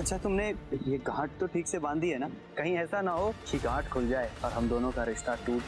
अच्छा तुमने ये गांठ तो ठीक से बांधी है ना कहीं ऐसा ना हो कि गांठ खुल जाए और हम दोनों का रिश्ता टूट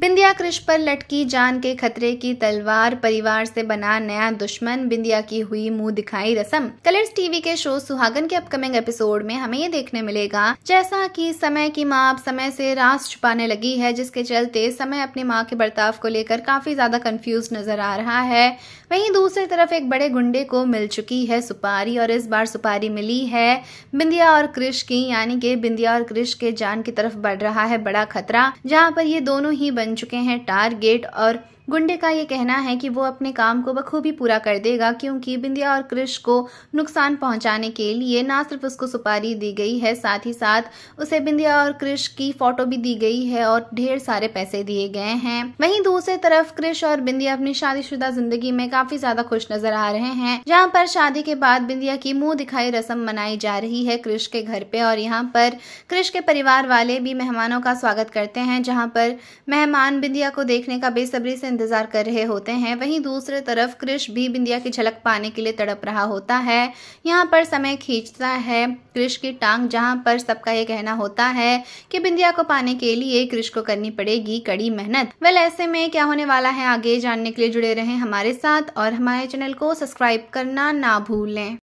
बिंदिया क्रिश पर लटकी जान के खतरे की तलवार परिवार से बना नया दुश्मन बिंदिया की हुई मुंह दिखाई रसम कलर्स टीवी के शो सुहागन के अपकमिंग एपिसोड में हमें ये देखने मिलेगा जैसा कि समय की माँ अब समय से रास छुपाने लगी है जिसके चलते समय अपनी माँ के बर्ताव को लेकर काफी ज्यादा कंफ्यूज नजर आ रहा है वहीं दूसरी तरफ एक बड़े गुंडे को मिल चुकी है सुपारी और इस बार सुपारी मिली है बिंदिया और क्रिश की यानी के बिंदिया और क्रिश के जान की तरफ बढ़ रहा है बड़ा खतरा जहाँ पर ये दोनों ही बन चुके हैं टारगेट और गुंडे का ये कहना है कि वो अपने काम को बखूबी पूरा कर देगा क्योंकि बिंदिया और कृष को नुकसान पहुंचाने के लिए ना सिर्फ उसको सुपारी दी गई है साथ ही साथ उसे बिंदिया और कृष की फोटो भी दी गई है और ढेर सारे पैसे दिए गए हैं वहीं दूसरी तरफ कृष और बिंदिया अपनी शादीशुदा जिंदगी में काफी ज्यादा खुश नजर आ रहे हैं जहाँ पर शादी के बाद बिंदिया की मुंह दिखाई रस्म मनाई जा रही है कृष के घर पे और यहाँ पर कृष के परिवार वाले भी मेहमानों का स्वागत करते हैं जहाँ पर मेहमान बिंदिया को देखने का बेसब्री से इंतज़ार कर रहे होते हैं वहीं दूसरे तरफ कृष भी बिंदिया की झलक पाने के लिए तड़प रहा होता है यहाँ पर समय खींचता है कृष की टांग जहाँ पर सबका ये कहना होता है कि बिंदिया को पाने के लिए कृष को करनी पड़ेगी कड़ी मेहनत वेल ऐसे में क्या होने वाला है आगे जानने के लिए जुड़े रहे हमारे साथ और हमारे चैनल को सब्सक्राइब करना ना भूलें